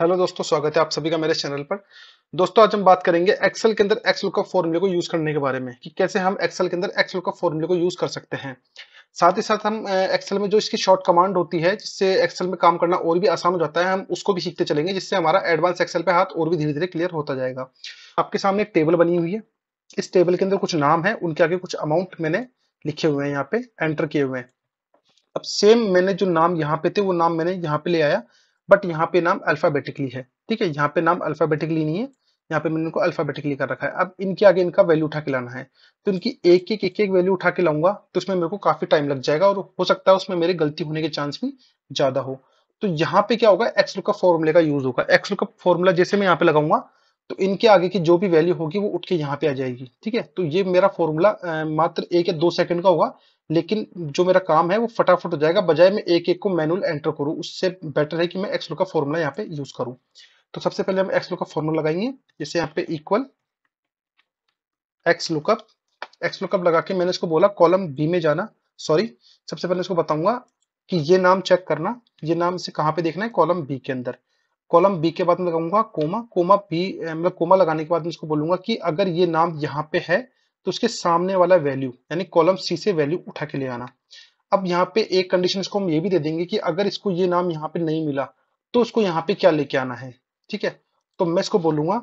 hello दोस्तों स्वागत है आप सभी का मेरे चैनल पर दोस्तों आज हम बात करेंगे एक्सेल के अंदर एक्स लुकअप फॉर्मूले को यूज करने के बारे में कि कैसे हम एक्सेल के अंदर एक्स लुकअप फॉर्मूले को यूज कर सकते हैं साथ ही साथ हम एक्सेल में जो इसकी शॉर्ट कमांड होती है जिससे एक्सेल में काम करना और भी आसान हो जाता है हम उसको भी सीखते चलेंगे जिससे हमारा एडवांस एक्सेल पे हाथ और भी धीरे धीरे क्लियर होता जाएगा आपके सामने एक टेबल बनी हुई है इस टेबल के अंदर कुछ नाम है उनके आगे कुछ अमाउंट मैंने लिखे हुए हैं यहाँ पे एंटर किए हुए हैं अब सेम मैंने जो नाम यहाँ पे थे वो नाम मैंने यहाँ पे ले आया बट यहाँ पे नाम अल्फ़ाबेटिकली है ठीक है यहाँ पे नाम अल्फ़ाबेटिकली नहीं है यहाँ पे मैंने इनको अल्फ़ाबेटिकली कर रखा है अब इनके आगे इनका वैल्यू उठा के लाना है तो इनकी एक एक एक एक वैल्यू उठा के लाऊंगा तो उसमें मेरे को काफ़ी टाइम लग जाएगा और हो सकता है उसमें मेरे गलती होने के चांस भी ज़्यादा हो तो यहाँ पे क्या होगा एक्सलुकअप फॉर्मूले का यूज़ होगा एक्सलुकअप फॉर्मूला जैसे मैं यहाँ पे लगाऊंगा तो इनके आगे की जो भी वैल्यू होगी वो उठ के यहाँ पे आ जाएगी ठीक है तो ये मेरा फॉर्मूला मात्र एक या दो सेकंड का होगा लेकिन जो मेरा काम है वो फटाफट हो जाएगा बजाय मैं एक एक को मैनुअल एंटर करूँ उससे बेटर है कि मैं एक्सलो का फॉर्मूला यहाँ पे यूज करूँ तो सबसे पहले हम एक्सलो का फॉर्मूला लगाएंगे जैसे यहाँ पे equal X lookup X lookup लगा के मैंने इसको बोला कॉलम बी में जाना सॉरी सबसे पहले इसको बताऊंगा कि ये नाम चेक करना ये नाम इसे कहाँ पे देखना है कॉलम बी के अंदर कॉलम बी के बाद में लगाऊंगा कोमा कोमा बी मतलब कोमा लगाने के बाद में इसको बोलूंगा कि अगर ये नाम यहाँ पे है तो उसके सामने वाला वैल्यू यानी कॉलम सी से वैल्यू उठा के ले आना अब यहाँ पे एक कंडीशन इसको हम ये भी दे देंगे कि अगर इसको ये नाम यहाँ पे नहीं मिला तो उसको यहाँ पे क्या लेके आना है ठीक है तो मैं इसको बोलूंगा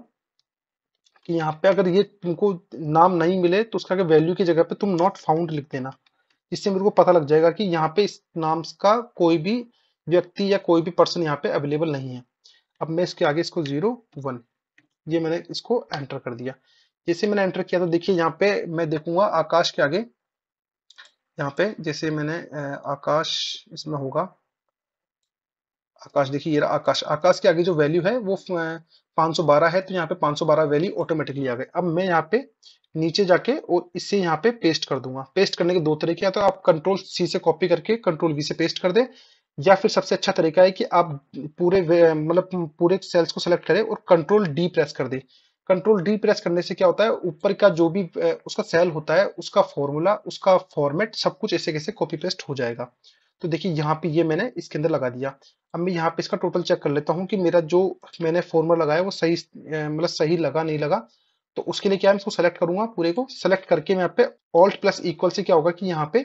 कि यहाँ पे अगर ये तुमको नाम नहीं मिले तो उसका वैल्यू की जगह पे तुम नॉट फाउंड लिख देना जिससे मेरे को पता लग जाएगा कि यहाँ पे इस नाम का कोई भी व्यक्ति या कोई भी पर्सन यहाँ पे अवेलेबल नहीं है अब मैं इसके आगे इसको जीरो वन ये मैंने इसको एंटर कर दिया जैसे मैंने एंटर किया तो देखिए यहाँ पे मैं देखूंगा आकाश के आगे यहाँ पे जैसे मैंने आकाश इसमें होगा आकाश देखिए ये आकाश आकाश के आगे जो वैल्यू है वो 512 है तो यहाँ पे 512 वैल्यू ऑटोमेटिकली आ गए अब मैं यहाँ पे नीचे जाके और इससे यहाँ पे पेस्ट कर दूंगा पेस्ट करने के दो तरीके हैं तो आप कंट्रोल सी से कॉपी करके कंट्रोल वी से पेस्ट कर दे या फिर सबसे अच्छा तरीका है कि आप पूरे मतलब पूरे सेल्स को सेलेक्ट करें और कंट्रोल डी प्रेस कर दें कंट्रोल डी प्रेस करने से क्या होता है ऊपर का जो भी उसका सेल होता है उसका फॉर्मूला उसका फॉर्मेट सब कुछ ऐसे कैसे कॉपी पेस्ट हो जाएगा तो देखिए यहाँ पे ये मैंने इसके अंदर लगा दिया अब मैं यहाँ पे इसका टोटल चेक कर लेता हूँ कि मेरा जो मैंने फॉर्मूला लगाया वो सही मतलब सही लगा नहीं लगा तो उसके लिए क्या है इसको सेलेक्ट करूंगा पूरे को सेलेक्ट करके मैं यहाँ पे ऑल्ट प्लस इक्वल से क्या होगा कि यहाँ पे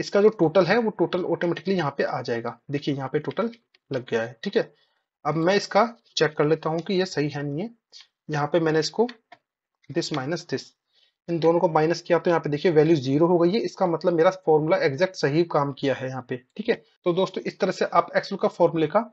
इसका जो टोटल है वो टोटल ऑटोमेटिकली यहाँ पे आ जाएगा देखिए यहाँ पे टोटल लग गया है ठीक है अब मैं इसका चेक कर लेता हूँ कि ये सही है नहीं है यहाँ पे मैंने इसको दिस माइनस दिस इन दोनों को माइनस किया तो यहाँ पे देखिए वैल्यू जीरो हो गई है इसका मतलब मेरा फॉर्मूला एग्जैक्ट सही काम किया है यहाँ पे ठीक है तो दोस्तों इस तरह से आप एक्सल का फॉर्मूले का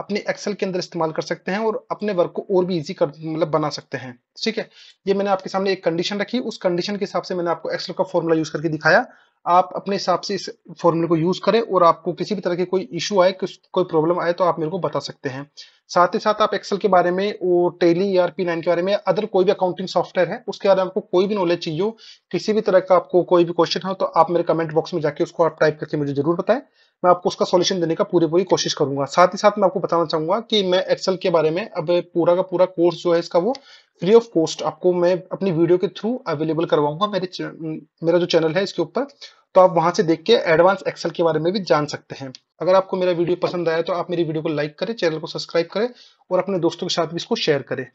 अपने एक्सेल के अंदर इस्तेमाल कर सकते हैं और अपने वर्क को और भी इजी कर मतलब बना सकते हैं ठीक है ये मैंने आपके सामने एक कंडीशन रखी उस कंडीशन के हिसाब से मैंने आपको एक्सेल का फॉर्मूला यूज करके दिखाया आप अपने हिसाब से इस फॉर्मूले को यूज करें और आपको किसी भी तरह की कोई इशू आए कोई प्रॉब्लम आए तो आप मेरे को बता सकते हैं साथ ही साथ आप एक्सेल के बारे में और टेली या पी नाइन के बारे में अदर कोई भी अकाउंटिंग सॉफ्टवेयर है उसके बारे में आपको कोई भी नॉलेज चाहिए हो किसी भी तरह का आपको कोई भी क्वेश्चन हो तो आप मेरे कमेंट बॉक्स में जाके उसको आप टाइप करके मुझे जरूर बताएं मैं आपको उसका सॉल्यूशन देने का पूरी पूरी कोशिश करूंगा साथ ही साथ मैं आपको बताना चाहूंगा कि मैं एक्सेल के बारे में अब पूरा का पूरा कोर्स जो है इसका वो फ्री ऑफ कॉस्ट आपको मैं अपनी वीडियो के थ्रू अवेलेबल करवाऊंगा मेरे मेरा जो चैनल है इसके ऊपर तो आप वहां से देख के एडवांस एक्सेल के बारे में भी जान सकते हैं अगर आपको मेरा वीडियो पसंद आया तो आप मेरी वीडियो को लाइक करें चैनल को सब्सक्राइब करें और अपने दोस्तों के साथ भी इसको शेयर करें